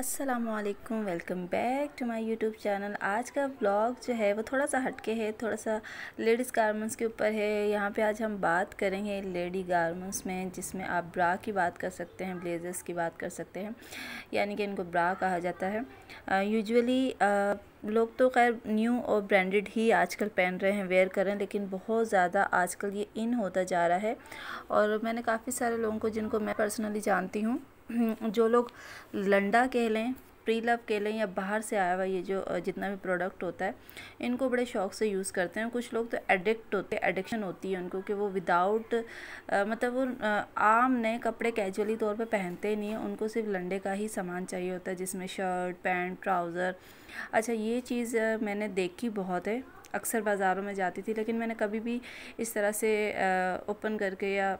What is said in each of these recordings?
असलकम welcome back to my YouTube channel आज का ब्लॉग जो है वो थोड़ा सा हटके है थोड़ा सा लेडीज़ गारमेंट्स के ऊपर है यहाँ पे आज हम बात करेंगे लेडी गारमेंट्स में जिसमें आप ब्रा की बात कर सकते हैं ब्लेजर्स की बात कर सकते हैं यानी कि इनको ब्रा कहा जाता है यूजुअली लोग तो खैर न्यू और ब्रांडेड ही आजकल पहन रहे हैं वेयर कर रहे हैं लेकिन बहुत ज़्यादा आजकल ये इन होता जा रहा है और मैंने काफ़ी सारे लोगों को जिनको मैं पर्सनली जानती हूँ हम्म, जो लोग लंडा कह लें प्री लव कह लें या बाहर से आया हुआ ये जो जितना भी प्रोडक्ट होता है इनको बड़े शौक से यूज़ करते हैं कुछ लोग तो एडिक्ट होते हैं एडिक्शन होती है उनको कि वो विदाउट मतलब वो आम नए कपड़े कैजुअली तौर पे पहनते नहीं हैं उनको सिर्फ लंडे का ही सामान चाहिए होता है जिसमें शर्ट पैंट ट्राउज़र अच्छा ये चीज़ मैंने देखी बहुत है अक्सर बाज़ारों में जाती थी लेकिन मैंने कभी भी इस तरह से ओपन करके या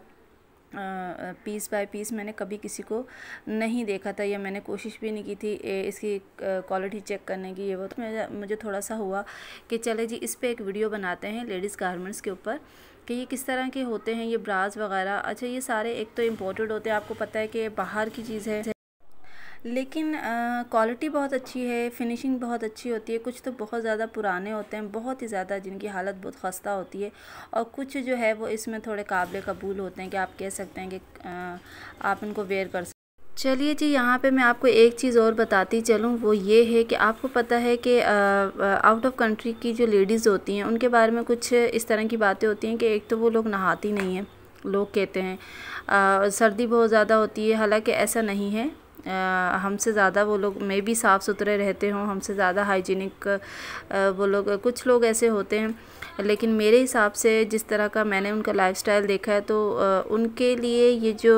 पीस बाय पीस मैंने कभी किसी को नहीं देखा था या मैंने कोशिश भी नहीं की थी इसकी क्वालिटी चेक करने की ये वो तो मेरा मुझे थोड़ा सा हुआ कि चले जी इस पर एक वीडियो बनाते हैं लेडीज़ गारमेंट्स के ऊपर कि ये किस तरह के होते हैं ये ब्राज़ वगैरह अच्छा ये सारे एक तो इम्पोर्टेड होते हैं आपको पता है कि बाहर की चीज़ है लेकिन क्वालिटी बहुत अच्छी है फिनिशिंग बहुत अच्छी होती है कुछ तो बहुत ज़्यादा पुराने होते हैं बहुत ही ज़्यादा जिनकी हालत बहुत खस्ता होती है और कुछ जो है वो इसमें थोड़े काबिल कबूल होते हैं कि आप कह सकते हैं कि आप इनको वेयर कर सकते चलिए जी यहाँ पे मैं आपको एक चीज़ और बताती चलूँ वो ये है कि आपको पता है कि आउट ऑफ कंट्री की जो लेडीज़ होती हैं उनके बारे में कुछ इस तरह की बातें होती हैं कि एक तो वो लोग नहाती नहीं हैं लोग कहते हैं आ, सर्दी बहुत ज़्यादा होती है हालांकि ऐसा नहीं है हमसे ज़्यादा वो लोग मे भी साफ़ सुथरे रहते हों हमसे ज़्यादा हाइजीनिक वो लोग कुछ लोग ऐसे होते हैं लेकिन मेरे हिसाब से जिस तरह का मैंने उनका लाइफस्टाइल देखा है तो उनके लिए ये जो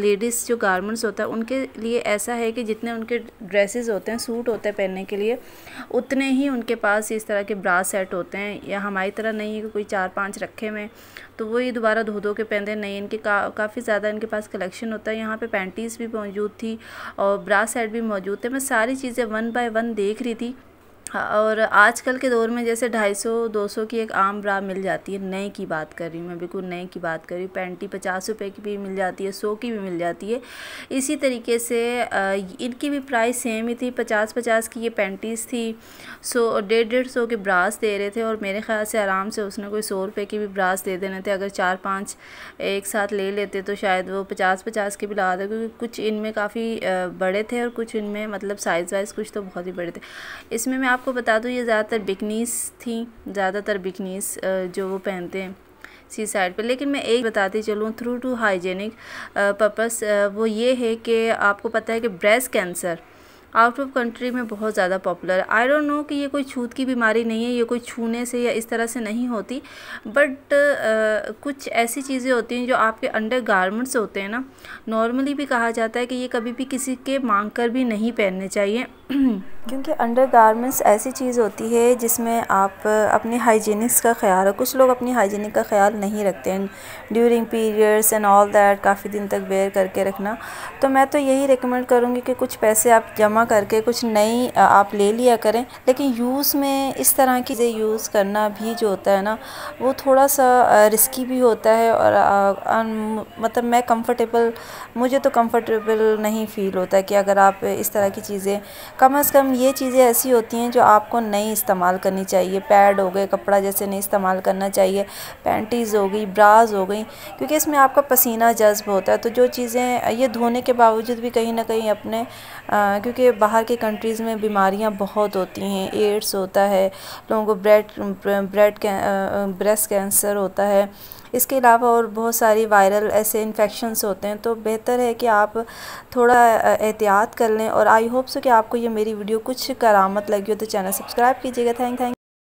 लेडीज़ जो गारमेंट्स होता है उनके लिए ऐसा है कि जितने उनके ड्रेसेस होते हैं सूट होते हैं पहनने के लिए उतने ही उनके पास इस तरह के ब्रास सेट होते हैं या हमारी तरह नहीं है कि कोई चार पाँच रखे हुए तो वो ये दोबारा धो धो के पहनते हैं नहीं इनके का काफ़ी ज़्यादा इनके पास कलेक्शन होता है यहाँ पर पैंटीज़ भी मौजूद थी और ब्रास सेट भी मौजूद थे मैं सारी चीज़ें वन बाय वन देख रही थी हाँ, और आजकल के दौर में जैसे ढाई सौ दो सौ की एक आम ब्रा मिल जाती है नए की बात कर रही हूँ मैं बिल्कुल नए की बात कर रही हूँ पैंटी पचास रुपये की भी मिल जाती है सौ की भी मिल जाती है इसी तरीके से इनकी भी प्राइस सेम ही थी पचास पचास की ये पैंटीज़ थी सो डेढ़ डेढ़ सौ के ब्रास दे रहे थे और मेरे ख्याल से आराम से उसने कोई सौ रुपये की भी ब्रास दे देने थे अगर चार पाँच एक साथ ले लेते तो शायद वो पचास पचास के भी लगा दे क्योंकि कुछ इनमें काफ़ी बड़े थे और कुछ इनमें मतलब साइज़ वाइज़ कुछ तो बहुत ही बड़े थे इसमें मैं आप आपको बता दूँ ये ज़्यादातर बिकनीस थी ज़्यादातर बिकनीस जो वो पहनते हैं सी साइड पे लेकिन मैं एक बताती चलूँ थ्रू टू हाइजेनिक पर्पस वो ये है कि आपको पता है कि breast cancer out of country में बहुत ज़्यादा पॉपुलर आई डोंट नो कि ये कोई छूत की बीमारी नहीं है ये कोई छूने से या इस तरह से नहीं होती बट कुछ ऐसी चीज़ें होती हैं जो आपके अंडर गारमेंट्स होते हैं ना नॉर्मली भी कहा जाता है कि ये कभी भी किसी के मांग कर भी नहीं पहनने चाहिए क्योंकि अंडरगारमेंट्स ऐसी चीज़ होती है जिसमें आप अपने हाइजीनिक्स का ख्याल कुछ लोग अपनी हाइजीनिक का ख्याल नहीं रखते हैं during periods and all that काफ़ी दिन तक वेयर करके रखना तो मैं तो यही रिकमेंड करूँगी कि कुछ पैसे आप जमा करके कुछ नई आप ले लिया करें लेकिन यूज़ में इस तरह की चीज़ें यूज़ करना भी जो होता है ना वो थोड़ा सा रिस्की भी होता है और आ, मतलब मैं कम्फर्टेबल मुझे तो कम्फर्टेबल नहीं फ़ील होता कि अगर आप इस तरह की चीज़ें कम से कम ये चीज़ें ऐसी होती हैं जो आपको नहीं इस्तेमाल करनी चाहिए पैड हो गए कपड़ा जैसे नहीं इस्तेमाल करना चाहिए पैंटीज़ हो गई ब्राज हो गई क्योंकि इसमें आपका पसीना जज्ब होता है तो जो चीज़ें ये धोने के बावजूद भी कहीं ना कहीं अपने आ, क्योंकि बाहर के कंट्रीज़ में बीमारियाँ बहुत होती हैं एड्स होता है लोगों को ब्रेड ब्रेड ब्रेस्ट कैंसर होता है इसके अलावा और बहुत सारी वायरल ऐसे इन्फेक्शन्स होते हैं तो बेहतर है कि आप थोड़ा एहतियात कर लें और आई होप सो कि आपको ये मेरी वीडियो कुछ करामत लगी हो तो चैनल सब्सक्राइब कीजिएगा थैंक थैंक